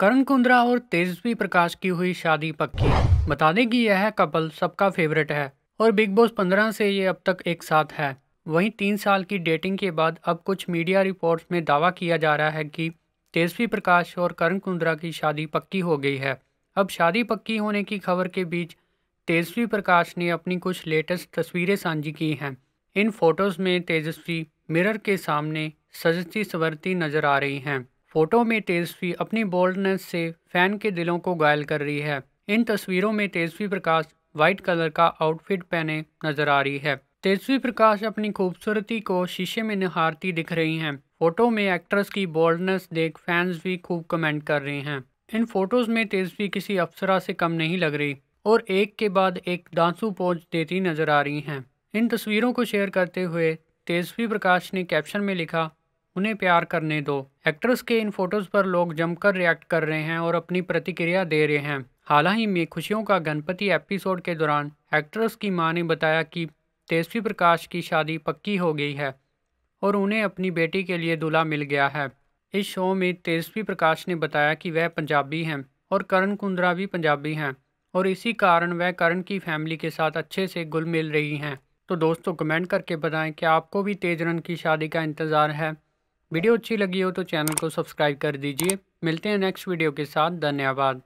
करण कुंद्रा और तेजस्वी प्रकाश की हुई शादी पक्की बता दें कि यह कपल सबका फेवरेट है और बिग बॉस पंद्रह से ये अब तक एक साथ है वहीं तीन साल की डेटिंग के बाद अब कुछ मीडिया रिपोर्ट्स में दावा किया जा रहा है कि तेजस्वी प्रकाश और करण कुंद्रा की शादी पक्की हो गई है अब शादी पक्की होने की खबर के बीच तेजस्वी प्रकाश ने अपनी कुछ लेटेस्ट तस्वीरें साझी की हैं इन फोटोज़ में तेजस्वी मिरर के सामने सजती सवरती नज़र आ रही हैं फोटो में तेजस्वी अपनी बोल्डनेस से फैन के दिलों को घायल कर रही है इन तस्वीरों में तेजस्वी प्रकाश व्हाइट कलर का आउटफिट पहने नजर आ रही है तेजस्वी प्रकाश अपनी खूबसूरती को शीशे में निहारती दिख रही हैं फोटो में एक्ट्रेस की बोल्डनेस देख फैंस भी खूब कमेंट कर रहे हैं इन फोटोज में तेजस्वी किसी अप्सरा से कम नहीं लग रही और एक के बाद एक डांसू पोज देती नजर आ रही हैं इन तस्वीरों को शेयर करते हुए तेजस्वी प्रकाश ने कैप्शन में लिखा उन्हें प्यार करने दो एक्ट्रेस के इन फोटोज़ पर लोग जमकर रिएक्ट कर रहे हैं और अपनी प्रतिक्रिया दे रहे हैं हालांकि में खुशियों का गणपति एपिसोड के दौरान एक्ट्रेस की मां ने बताया कि तेजस्वी प्रकाश की शादी पक्की हो गई है और उन्हें अपनी बेटी के लिए दूल्हा मिल गया है इस शो में तेजस्वी प्रकाश ने बताया कि वह पंजाबी हैं और करण कुंद्रा भी पंजाबी हैं और इसी कारण वह करण की फैमिली के साथ अच्छे से गुल मिल रही हैं तो दोस्तों कमेंट करके बताएं कि आपको भी तेजरन की शादी का इंतज़ार है वीडियो अच्छी लगी हो तो चैनल को सब्सक्राइब कर दीजिए मिलते हैं नेक्स्ट वीडियो के साथ धन्यवाद